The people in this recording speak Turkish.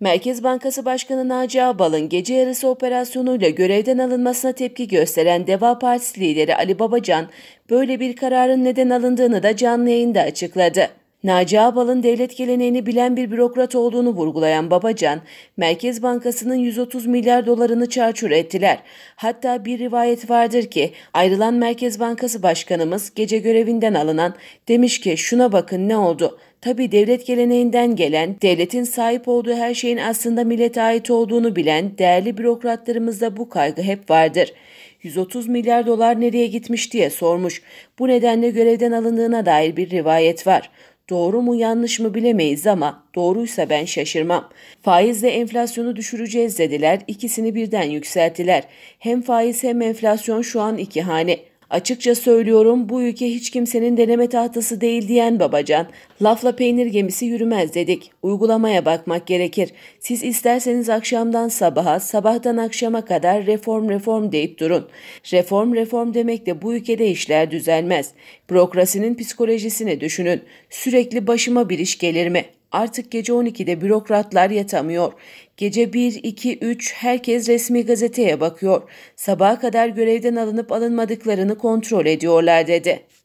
Merkez Bankası Başkanı Naci Ağbal'ın gece yarısı operasyonuyla görevden alınmasına tepki gösteren Deva Partisi lideri Ali Babacan, böyle bir kararın neden alındığını da canlı yayında açıkladı. Naci Ağbal'ın devlet geleneğini bilen bir bürokrat olduğunu vurgulayan Babacan, Merkez Bankası'nın 130 milyar dolarını çarçur ettiler. Hatta bir rivayet vardır ki ayrılan Merkez Bankası Başkanımız gece görevinden alınan demiş ki şuna bakın ne oldu.'' Tabi devlet geleneğinden gelen, devletin sahip olduğu her şeyin aslında millete ait olduğunu bilen değerli bürokratlarımızda bu kaygı hep vardır. 130 milyar dolar nereye gitmiş diye sormuş. Bu nedenle görevden alındığına dair bir rivayet var. Doğru mu yanlış mı bilemeyiz ama doğruysa ben şaşırmam. Faizle enflasyonu düşüreceğiz dediler, ikisini birden yükselttiler. Hem faiz hem enflasyon şu an iki hane. Açıkça söylüyorum bu ülke hiç kimsenin deneme tahtası değil diyen babacan. Lafla peynir gemisi yürümez dedik. Uygulamaya bakmak gerekir. Siz isterseniz akşamdan sabaha, sabahtan akşama kadar reform reform deyip durun. Reform reform demek de bu ülkede işler düzelmez. Bürokrasinin psikolojisini düşünün. Sürekli başıma bir iş gelir mi? Artık gece 12'de bürokratlar yatamıyor. Gece 1, 2, 3 herkes resmi gazeteye bakıyor. Sabaha kadar görevden alınıp alınmadıklarını kontrol ediyorlar dedi.